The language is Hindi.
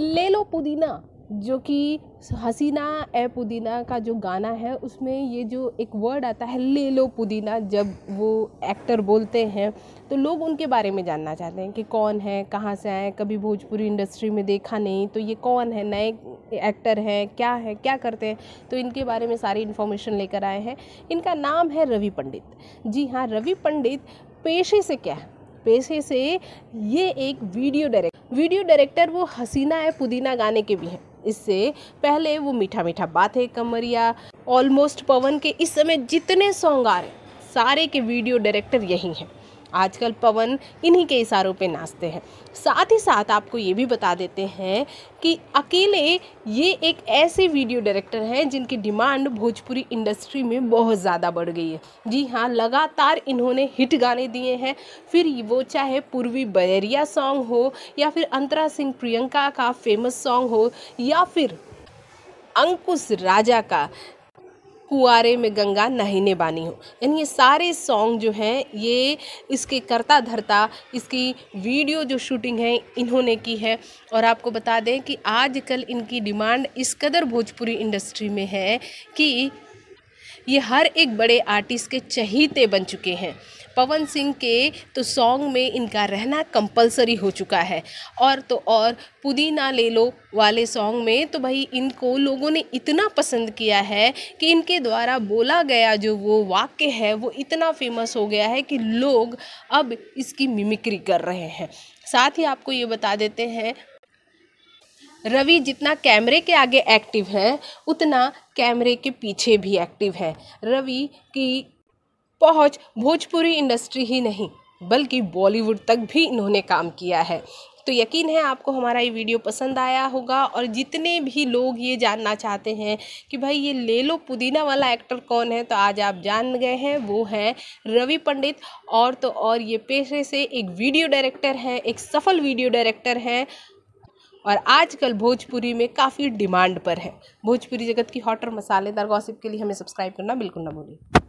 ले लो पुदीना जो कि हसीना ए पुदीना का जो गाना है उसमें ये जो एक वर्ड आता है ले लो पुदीना जब वो एक्टर बोलते हैं तो लोग उनके बारे में जानना चाहते हैं कि कौन है कहाँ से आए कभी भोजपुरी इंडस्ट्री में देखा नहीं तो ये कौन है नए एक्टर हैं क्या है क्या करते हैं तो इनके बारे में सारी इन्फॉर्मेशन लेकर आए हैं इनका नाम है रवि पंडित जी हाँ रवि पंडित पेशे से क्या है पेशे से ये एक वीडियो डायरेक्टर वीडियो डायरेक्टर वो हसीना है पुदीना गाने के भी हैं इससे पहले वो मीठा मीठा बात है कमरिया ऑलमोस्ट पवन के इस समय जितने सॉन्ग आ रहे सारे के वीडियो डायरेक्टर यही हैं आजकल पवन इन्हीं के इशारों पे नाचते हैं साथ ही साथ आपको ये भी बता देते हैं कि अकेले ये एक ऐसे वीडियो डायरेक्टर हैं जिनकी डिमांड भोजपुरी इंडस्ट्री में बहुत ज़्यादा बढ़ गई है जी हाँ लगातार इन्होंने हिट गाने दिए हैं फिर वो चाहे पूर्वी बैरिया सॉन्ग हो या फिर अंतरा सिंह प्रियंका का फेमस सॉन्ग हो या फिर अंकुश राजा का कुआरे में गंगा नहीने बानी हो यानी ये सारे सॉन्ग जो हैं ये इसके करता धरता इसकी वीडियो जो शूटिंग है इन्होंने की है और आपको बता दें कि आजकल इनकी डिमांड इस कदर भोजपुरी इंडस्ट्री में है कि ये हर एक बड़े आर्टिस्ट के चहीते बन चुके हैं पवन सिंह के तो सॉन्ग में इनका रहना कंपलसरी हो चुका है और तो और पुदीना ले लो वाले सॉन्ग में तो भाई इनको लोगों ने इतना पसंद किया है कि इनके द्वारा बोला गया जो वो वाक्य है वो इतना फेमस हो गया है कि लोग अब इसकी मिमिक्री कर रहे हैं साथ ही आपको ये बता देते हैं रवि जितना कैमरे के आगे एक्टिव है उतना कैमरे के पीछे भी एक्टिव है रवि की पहुंच भोजपुरी इंडस्ट्री ही नहीं बल्कि बॉलीवुड तक भी इन्होंने काम किया है तो यकीन है आपको हमारा ये वीडियो पसंद आया होगा और जितने भी लोग ये जानना चाहते हैं कि भाई ये ले लो पुदीना वाला एक्टर कौन है तो आज आप जान गए हैं वो हैं रवि पंडित और तो और ये पेशे से एक वीडियो डायरेक्टर हैं एक सफल वीडियो डायरेक्टर हैं और आजकल भोजपुरी में काफ़ी डिमांड पर है भोजपुरी जगत की हॉट और मसालेदार गॉसिप के लिए हमें सब्सक्राइब करना बिल्कुल ना भूलें